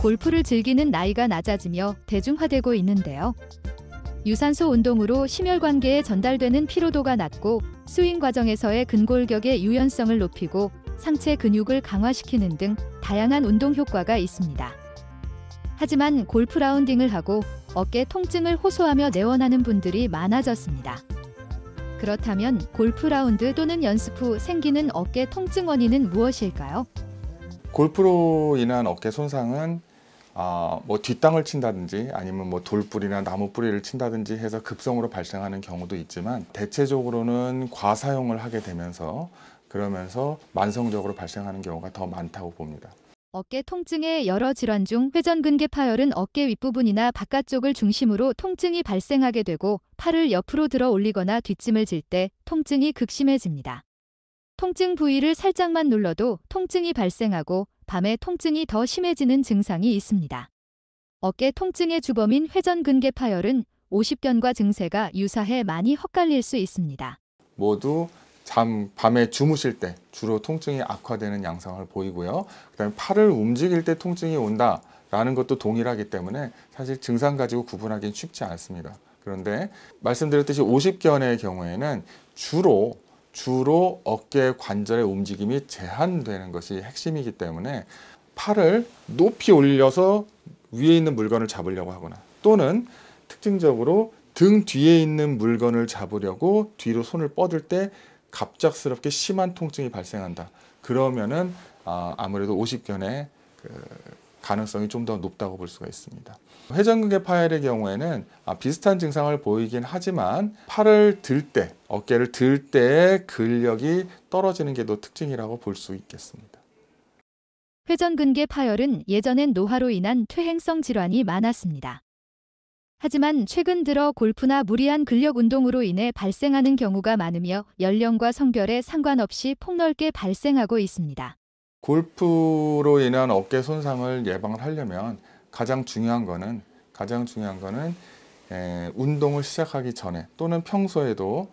골프를 즐기는 나이가 낮아지며 대중화되고 있는데요. 유산소 운동으로 심혈관계에 전달되는 피로도가 낮고 스윙 과정에서의 근골격의 유연성을 높이고 상체 근육을 강화시키는 등 다양한 운동 효과가 있습니다. 하지만 골프 라운딩을 하고 어깨 통증을 호소하며 내원하는 분들이 많아졌습니다. 그렇다면 골프 라운드 또는 연습 후 생기는 어깨 통증 원인은 무엇일까요? 골프로 인한 어깨 손상은 아, 뭐 뒷땅을 친다든지 아니면 뭐 돌뿌리나 나무 뿌리를 친다든지 해서 급성으로 발생하는 경우도 있지만 대체적으로는 과사용을 하게 되면서 그러면서 만성적으로 발생하는 경우가 더 많다고 봅니다. 어깨 통증의 여러 질환 중 회전근개 파열은 어깨 윗부분이나 바깥쪽을 중심으로 통증이 발생하게 되고 팔을 옆으로 들어 올리거나 뒷짐을 질 때 통증이 극심해집니다. 통증 부위를 살짝만 눌러도 통증이 발생하고 밤에 통증이 더 심해지는 증상이 있습니다. 어깨 통증의 주범인 회전근개 파열은 50견과 증세가 유사해 많이 헛갈릴 수 있습니다. 모두 잠 밤에 주무실 때 주로 통증이 악화되는 양상을 보이고요. 그다음에 팔을 움직일 때 통증이 온다라는 것도 동일하기 때문에 사실 증상 가지고 구분하기는 쉽지 않습니다. 그런데 말씀드렸듯이 50견의 경우에는 주로 주로 어깨 관절의 움직임이 제한되는 것이 핵심이기 때문에 팔을 높이 올려서 위에 있는 물건을 잡으려고 하거나 또는 특징적으로 등 뒤에 있는 물건을 잡으려고 뒤로 손을 뻗을 때 갑작스럽게 심한 통증이 발생한다. 그러면은 아, 무래도 오십견에 그 가능성이 좀 더 높다고 볼 수가 있습니다. 회전근개 파열의 경우에는 아, 비슷한 증상을 보이긴 하지만 팔을 들 때, 어깨를 들 때의 근력이 떨어지는 게 또 특징이라고 볼 수 있겠습니다. 회전근개 파열은 예전엔 노화로 인한 퇴행성 질환이 많았습니다. 하지만 최근 들어 골프나 무리한 근력 운동으로 인해 발생하는 경우가 많으며 연령과 성별에 상관없이 폭넓게 발생하고 있습니다. 골프로 인한 어깨 손상을 예방을 하려면 가장 중요한 거는 가장 중요한 거는 에, 운동을 시작하기 전에 또는 평소에도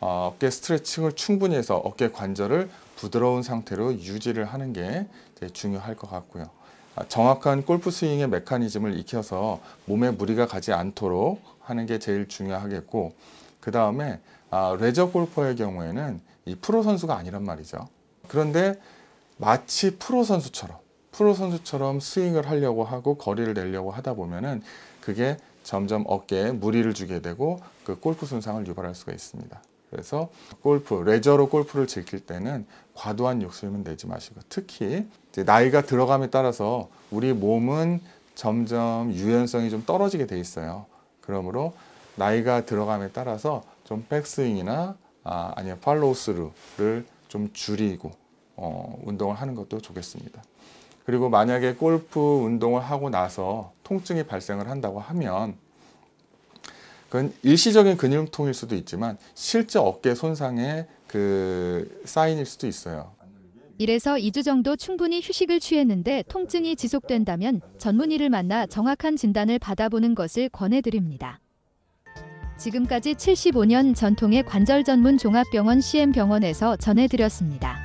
어, 어깨 스트레칭을 충분히 해서 어깨 관절을 부드러운 상태로 유지를 하는 게 중요할 것 같고요. 아, 정확한 골프 스윙의 메커니즘을 익혀서 몸에 무리가 가지 않도록 하는 게 제일 중요하겠고 그 다음에 아, 레저 골퍼의 경우에는 이 프로 선수가 아니란 말이죠. 그런데 마치 프로 선수처럼 프로 선수처럼 스윙을 하려고 하고 거리를 내려고 하다 보면은 그게 점점 어깨에 무리를 주게 되고 그 골프 손상을 유발할 수가 있습니다. 그래서 골프, 레저로 골프를 즐길 때는 과도한 욕심은 내지 마시고 특히 나이가 들어감에 따라서 우리 몸은 점점 유연성이 좀 떨어지게 돼 있어요. 그러므로 나이가 들어감에 따라서 좀 백스윙이나 아, 아니면 팔로우 스루를 좀 줄이고 어, 운동을 하는 것도 좋겠습니다. 그리고 만약에 골프 운동을 하고 나서 통증이 발생을 한다고 하면 그건 일시적인 근육통일 수도 있지만 실제 어깨 손상의 그 사인일 수도 있어요. 이래서 2주 정도 충분히 휴식을 취했는데 통증이 지속된다면 전문의를 만나 정확한 진단을 받아보는 것을 권해드립니다. 지금까지 75년 전통의 관절 전문 종합병원 CM병원에서 전해드렸습니다.